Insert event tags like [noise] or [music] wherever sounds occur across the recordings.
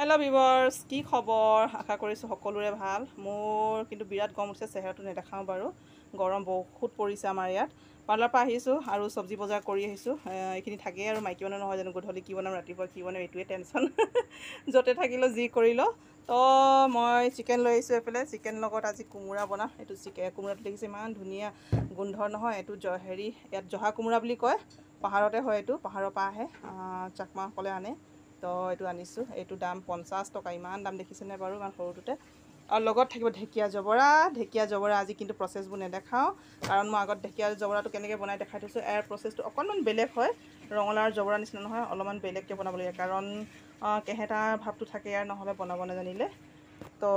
hello' ভিভাৰ্ছ কি খবৰ আশা কৰিছোঁ সকলোৰে ভাল মোৰ কিন্তু বিৰাট গৰম উঠিছে চেহেৰাটো নেদেখাওঁ বাৰু গৰম বহুত পৰিছে আমাৰ ইয়াত পাৰ্লাৰ পৰা আহিছোঁ আৰু চব্জি বজাৰ কৰি আহিছোঁ এইখিনি থাকেই আৰু মাইকী মানুহ নহয় জানো গধূলি কি বনাম ৰাতিপুৱা কি বনাম এইটোৱে টেনশ্যন [laughs] য'তে থাকিলেও যি কৰিলেও তো মই চিকেন লৈ আহিছোঁ এইফালে চিকেনৰ লগত আজি কোমোৰা বনাম এইটো চিকেন কোমোৰাটো দেখিছে ইমান ধুনীয়া গোন্ধৰ নহয় এইটো জ হেৰি ইয়াত জহা কোমোৰা বুলি কয় পাহাৰতে হয় এইটো পাহাৰৰ পৰা আহে চাকমাসকলে আনে তো এইটো আনিছোঁ এইটো দাম পঞ্চাছ টকা ইমান দাম দেখিছেনে বাৰু ইমান সৰুটোতে আৰু লগত থাকিব ঢেকীয়া জবৰা ঢেকীয়া জবৰা আজি কিন্তু প্ৰচেছবোৰ নেদেখাওঁ কাৰণ মই আগত ঢেকীয়া জবৰাটো কেনেকৈ বনাই দেখাই থৈছোঁ ইয়াৰ প্ৰচেছটো অকণমান বেলেগ হয় ৰঙালাৰ জবৰা নিচিনা নহয় অলপমান বেলেগকৈ বনাবলগীয়া কাৰণ কেহেটাৰ ভাৱটো থাকে ইয়াৰ নহ'লে বনাব নাজানিলে তো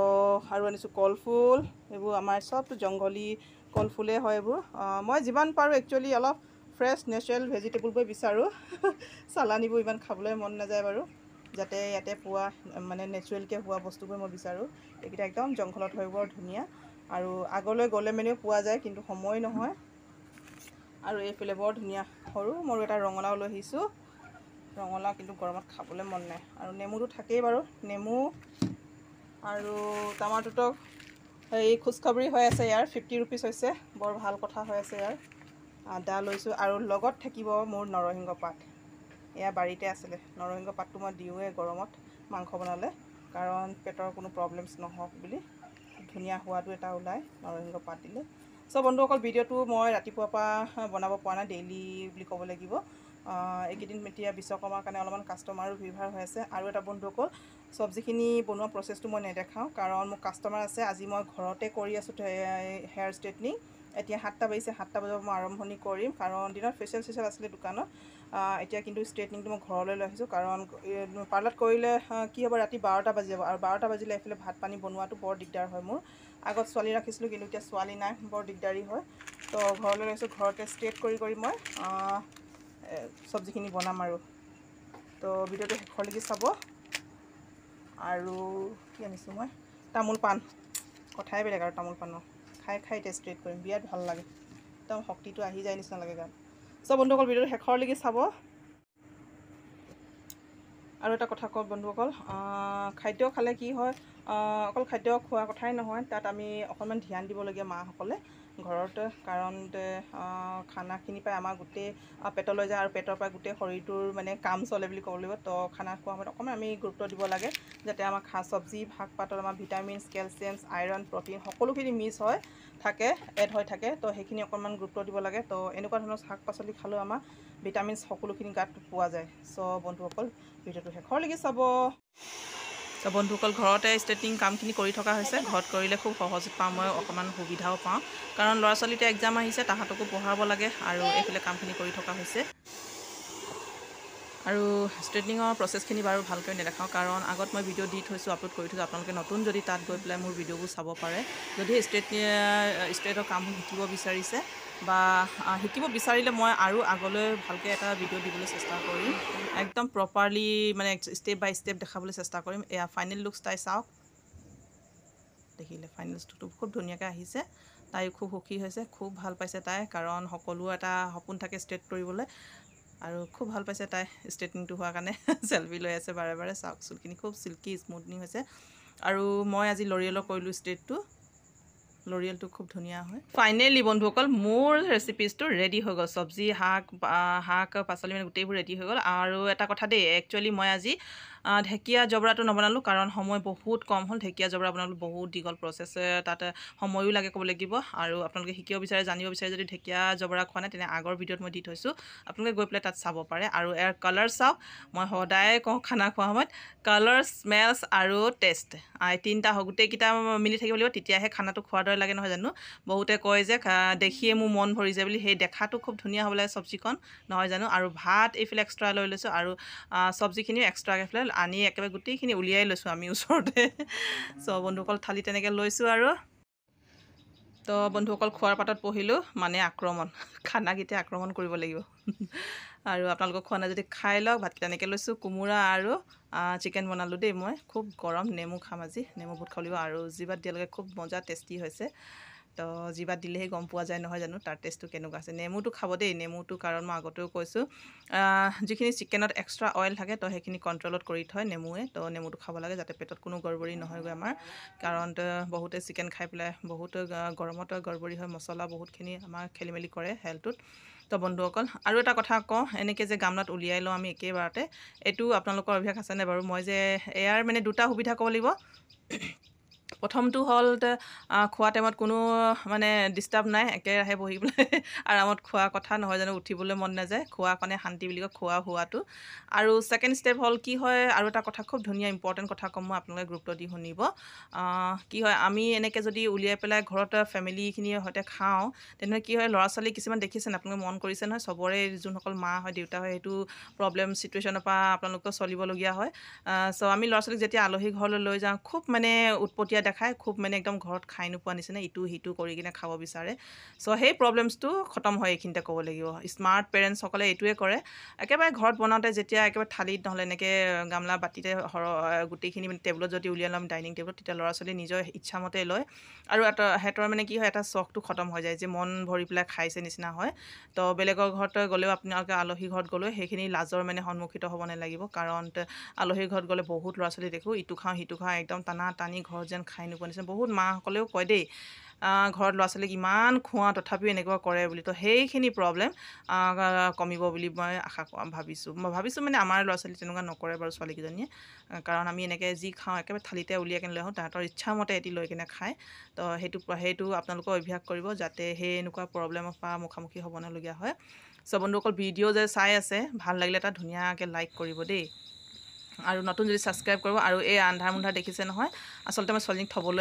আৰু আনিছোঁ কলফুল এইবোৰ আমাৰ চবটো জংঘলী কলফুলেই হয় এইবোৰ মই যিমান পাৰোঁ একচুৱেলি অলপ ফ্ৰেছ নেচাৰেল ভেজিটেবুলবোৰ বিচাৰোঁ [laughs] চালানিবোৰ ইমান খাবলৈ মন নাযায় বাৰু যাতে ইয়াতে পোৱা মানে নেচাৰেলকৈ হোৱা বস্তুবোৰ মই বিচাৰোঁ এইকেইটা একদম জংঘলত হয় বৰ ধুনীয়া আৰু আগলৈ গ'লে মানেও পোৱা যায় কিন্তু সময় নহয় আৰু এইফালে বৰ ধুনীয়া সৰু মোৰ এটা ৰঙালাও লৈ আহিছোঁ ৰঙালাও কিন্তু গৰমত খাবলৈ মন নাই আৰু নেমুটো থাকেই বাৰু নেমু আৰু টামাটোতো এই খোজকাবৰি হৈ আছে ইয়াৰ ফিফটি ৰুপিজ হৈছে বৰ ভাল কথা হৈ আছে ইয়াৰ আদা লৈছোঁ আৰু লগত থাকিব মোৰ নৰসিংহ পাত এয়া বাৰীতে আছিলে নৰসিংহ পাতটো মই দিওঁৱে গৰমত মাংস বনালে কাৰণ পেটৰ কোনো প্ৰব্লেমছ নহওক বুলি ধুনীয়া সোৱাদো এটা ওলায় নৰসিংহ পাত দিলে চ' বন্ধু অকল ভিডিঅ'টো মই ৰাতিপুৱাৰ পৰা বনাব পৰা নাই ডেইলি বুলি ক'ব লাগিব এইকেইদিন এতিয়া বিশ্বকৰ্মাৰ কাৰণে অলপমান কাষ্টমাৰো ভিৰভাৰ হৈ আছে আৰু এটা বন্ধুসকল চব্জিখিনি বনোৱা প্ৰচেছটো মই নেদেখাওঁ কাৰণ মোৰ কাষ্টমাৰ আছে আজি মই ঘৰতে কৰি আছোঁ হেয়াৰ ষ্ট্ৰেটনিং এতিয়া সাতটা বাজিছে সাতটা বজাৰ মই আৰম্ভণি কৰিম কাৰণ দিনত ফেচিয়েল চেচিয়েল আছিলে দোকানত এতিয়া কিন্তু ষ্ট্ৰেটনিংটো মই ঘৰলৈ লৈ আহিছোঁ কাৰণ পাৰ্লাৰত কৰিলে কি হ'ব ৰাতি বাৰটা বাজি যাব আৰু বাৰটা বাজিলে এইফালে ভাত পানী বনোৱাটো বৰ দিগদাৰ হয় মোৰ আগত ছোৱালী ৰাখিছিলোঁ কিন্তু এতিয়া ছোৱালী নাই বৰ দিগদাৰী হয় তো ঘৰলৈ লৈছোঁ ঘৰতে ষ্ট্ৰেট কৰি কৰি মই চব্জিখিনি বনাম আৰু তো ভিডিঅ'টো শেষলৈকে চাব আৰু কি আনিছোঁ মই তামোল পাণ কথাই বেলেগ আৰু তামোল পাণৰ খাই খাই টেষ্ট ক্ৰিয়েট কৰিম বিৰাট ভাল লাগে একদম শক্তিটো আহি যায় নিচিনা লাগে গাত চ' বন্ধুসকল ভিডিঅ'টো শেষৰলৈকে চাব আৰু এটা কথা কওঁ বন্ধুসকল খাদ্য খালে কি হয় অকল খাদ্য খোৱা কথাই নহয় তাত আমি অকণমান ধ্যান দিবলগীয়া মাসকলে ঘৰত কাৰণ খানাখিনি পাই আমাৰ গোটেই পেটলৈ যায় আৰু পেটৰ পৰা গোটেই শৰীৰটোৰ মানে কাম চলে বুলি ক'ব লাগিব তো খানা খোৱা সময়ত অকণমান আমি গুৰুত্ব দিব লাগে যাতে আমাৰ খা চব্জি শাক পাতত আমাৰ ভিটামিনছ কেলছিয়ামছ আইৰণ প্ৰটিন সকলোখিনি মিছ হয় থাকে এড হৈ থাকে তো সেইখিনি অকণমান গুৰুত্ব দিব লাগে তো এনেকুৱা ধৰণৰ শাক পাচলি খালেও আমাৰ ভিটামিনছ সকলোখিনি গাত পোৱা যায় চ' বন্ধুসকল ভিডিঅ'টো শেষৰলৈকে চাব চ' বন্ধুসকল ঘৰতে ষ্টেটিং কামখিনি কৰি থকা হৈছে ঘৰত কৰিলে খুব সহজ পাওঁ মই অকণমান সুবিধাও পাওঁ কাৰণ ল'ৰা ছোৱালীতে এক্সাম আহিছে তাহাঁতকো পঢ়াব লাগে আৰু এইফালে কামখিনি কৰি থকা হৈছে আৰু ষ্ট্ৰেটিঙৰ প্ৰচেছখিনি বাৰু ভালকৈ নেদেখাওঁ কাৰণ আগত মই ভিডিঅ' দি থৈছোঁ আপলোড কৰি থৈছোঁ আপোনালোকে নতুন যদি তাত গৈ পেলাই মোৰ ভিডিঅ'বোৰ চাব পাৰে যদি ষ্ট্ৰেট ষ্ট্ৰেটৰ কামবোৰ শিকিব বিচাৰিছে বা শিকিব বিচাৰিলে মই আৰু আগলৈ ভালকৈ এটা ভিডিঅ' দিবলৈ চেষ্টা কৰিম একদম প্ৰপাৰলি মানে ষ্টেপ বাই ষ্টেপ দেখাবলৈ চেষ্টা কৰিম এয়া ফাইনেল লুক তাই চাওক দেখিলে ফাইনেল লুকটো খুব ধুনীয়াকৈ আহিছে তাই খুব সুখী হৈছে খুব ভাল পাইছে তাই কাৰণ সকলো এটা সপোন থাকে ষ্ট্ৰেট কৰিবলৈ আৰু খুব ভাল পাইছে তাই ষ্ট্ৰেটনিংটো হোৱাৰ কাৰণে চেল্ফি [laughs] লৈ আছে বাৰে বাৰে চাওক চুলখিনি খুব চিল্কি স্মুথনিং হৈছে আৰু মই আজি লৰিয়েলৰ কৰিলোঁ ষ্ট্ৰেটটো লৰিয়েলটো খুব ধুনীয়া হয় ফাইনেলি বন্ধুসকল মোৰ ৰেচিপিজটো ৰেডি হৈ গ'ল চব্জি শাক শাক পাচলি মানে গোটেইবোৰ ৰেডি হৈ গ'ল আৰু এটা কথা দেই একচুৱেলি মই আজি ঢেকীয়া জবৰাটো নবনালোঁ কাৰণ সময় বহুত কম হ'ল ঢেকীয়া জবৰা বনালোঁ বহুত দীঘল প্ৰচেছ তাত সময়ো লাগে ক'ব লাগিব আৰু আপোনালোকে শিকিব বিচাৰে জানিব বিচাৰে যদি ঢেকীয়া জবৰা খোৱা নাই তেনে আগৰ ভিডিঅ'ত মই দি থৈছোঁ আপোনালোকে গৈ পেলাই তাত চাব পাৰে আৰু ইয়াৰ কালাৰ চাওক মই সদায় কওঁ খানা খোৱা সময়ত কালাৰ স্মেলছ আৰু টেষ্ট তিনিটা গোটেইকেইটা মিলি থাকিব লাগিব তেতিয়াহে খানাটো খোৱাৰ দৰে লাগে নহয় জানো বহুতে কয় যে দেখিয়ে মোৰ মন ভৰি যায় বুলি সেই দেখাটো খুব ধুনীয়া হ'ব লাগে চব্জিখন নহয় জানো আৰু ভাত এইফালে এক্সট্ৰা লৈ লৈছোঁ আৰু চব্জিখিনিও এক্সট্ৰাকৈ পেলাই আনি একেবাৰে গোটেইখিনি উলিয়াই লৈছোঁ আমি ওচৰতে চ' বন্ধুসকল থালি তেনেকৈ লৈছোঁ আৰু তো বন্ধুসকল খোৱাৰ পাতত পঢ়িলোঁ মানে আক্ৰমণ খানাকেইটা আক্ৰমণ কৰিব লাগিব আৰু আপোনালোকক খোৱা নাই যদি খাই লওক ভাতকেইটা এনেকৈ লৈছোঁ কোমোৰা আৰু চিকেন বনালোঁ দেই মই খুব গৰম নেমু খাম আজি নেমু ভোট খাব লাগিব আৰু যিবাৰ দিয়ালৈকে খুব মজা টেষ্টি হৈছে তো জিভাত দিলেহে গম পোৱা যায় নহয় জানো তাৰ টেষ্টটো কেনেকুৱা আছে নেমুটো খাব দেই নেমুটো কাৰণ মই আগতেও কৈছোঁ যিখিনি চিকেনত এক্সট্ৰা অইল থাকে তো সেইখিনি কণ্ট্ৰলত কৰি থয় নেমুৱে তো নেমুটো খাব লাগে যাতে পেটত কোনো গৰবৰী নহয়গৈ আমাৰ কাৰণ বহুতে চিকেন খাই পেলাই বহুত গৰমত গৰবৰী হয় মছলা বহুতখিনি আমাৰ খেলি মেলি কৰে হেলথটোত তো বন্ধুসকল আৰু এটা কথা কওঁ এনেকৈ যে গামলাত উলিয়াই লওঁ আমি একেবাৰতে এইটো আপোনালোকৰ অভ্যাস আছেনে বাৰু মই যে এয়াৰ মানে দুটা সুবিধা ক'ব লাগিব প্ৰথমটো হ'ল খোৱা টাইমত কোনো মানে ডিষ্টাৰ্ব নাই একেৰাহে বহি পেলাই [laughs] আৰামত খোৱা কথা নহয় জানো উঠিবলৈ মন নাযায় খোৱা কাৰণে শান্তি বুলি কয় খোৱা হোৱাটো আৰু ছেকেণ্ড ষ্টেপ হ'ল কি হয় আৰু এটা কথা খুব ধুনীয়া ইম্পৰ্টেণ্ট কথা ক'ম মই আপোনালোকে গুৰুত্ব দি শুনিব কি হয় আমি এনেকৈ যদি উলিয়াই পেলাই ঘৰত ফেমিলিখিনিৰ সৈতে খাওঁ তেনেহ'লে কি হয় ল'ৰা ছোৱালী কিছুমান দেখিছে আপোনালোকে মন কৰিছে নহয় চবৰে যোনসকল মা হয় দেউতা হয় সেইটো প্ৰব্লেম ছিটুৱেশ্যনৰ পৰা আপোনালোকেও চলিবলগীয়া হয় চ' আমি ল'ৰা ছোৱালীক যেতিয়া আলহী ঘৰলৈ লৈ যাওঁ খুব মানে উৎপতীয়া যেতিয়া খায় খুব মানে একদম ঘৰত খাই নোপোৱা নিচিনা ইটো সিটো কৰি কিনে খাব বিচাৰে চ' সেই প্ৰব্লেমছটো খতম হয় এইখিনিতে ক'ব লাগিব স্মাৰ্ট পেৰেণ্টছসকলে এইটোৱে কৰে একেবাৰে ঘৰত বনাওঁতে যেতিয়া একেবাৰে থালিত নহ'লে এনেকৈ গামলা বাতিতে সৰহ গোটেইখিনি মানে টেবুলত যদি উলিয়াই ল'ম ডাইনিং টেবুলত তেতিয়া ল'ৰা ছোৱালীয়ে নিজৰ ইচ্ছামতে লয় আৰু এটা সিহঁতৰ মানে কি হয় এটা চখটো খতম হৈ যায় যে মন ভৰি পেলাই খাইছে নিচিনা হয় তো বেলেগৰ ঘৰত গ'লেও আপোনালোকে আলহী ঘৰত গ'লেও সেইখিনি লাজৰ মানে সন্মুখীন হ'ব নালাগিব কাৰণ আলহীৰ ঘৰত গ'লে বহুত ল'ৰা ছোৱালী দেখোঁ ইটো খাওঁ সিটো খাওঁ একদম টানা টানি ঘৰত যেন খাই খাই নিচিনা বহুত মাসকলেও কয় দেই ঘৰত ল'ৰা ছোৱালীক ইমান খোৱা তথাপিও এনেকুৱা কৰে বুলি তো সেইখিনি প্ৰব্লেম কমিব বুলি মই আশা ভাবিছোঁ মই ভাবিছোঁ মানে আমাৰ ল'ৰা ছোৱালী তেনেকুৱা নকৰে বাৰু ছোৱালীকেইজনীয়ে কাৰণ আমি এনেকৈ যি খাওঁ একেবাৰে থালিতে উলিয়াই কেনে লৈ আহোঁ তাহাঁতৰ ইচ্ছামতে এটি লৈ কিনে খায় তো সেইটো সেইটো আপোনালোকৰ অভ্যাস কৰিব যাতে সেই এনেকুৱা প্ৰব্লেমৰ পৰা মুখামুখি হ'ব নলগীয়া হয় চ' বন্ধুসকল ভিডিঅ' যে চাই আছে ভাল লাগিলে এটা ধুনীয়াকৈ লাইক কৰিব দেই আৰু নতুন যদি ছাবস্ক্ৰাইব কৰোঁ আৰু এই আন্ধাৰ মুন্ধাৰ দেখিছে নহয় আচলতে মই ছোৱালীজনীক থ'বলৈ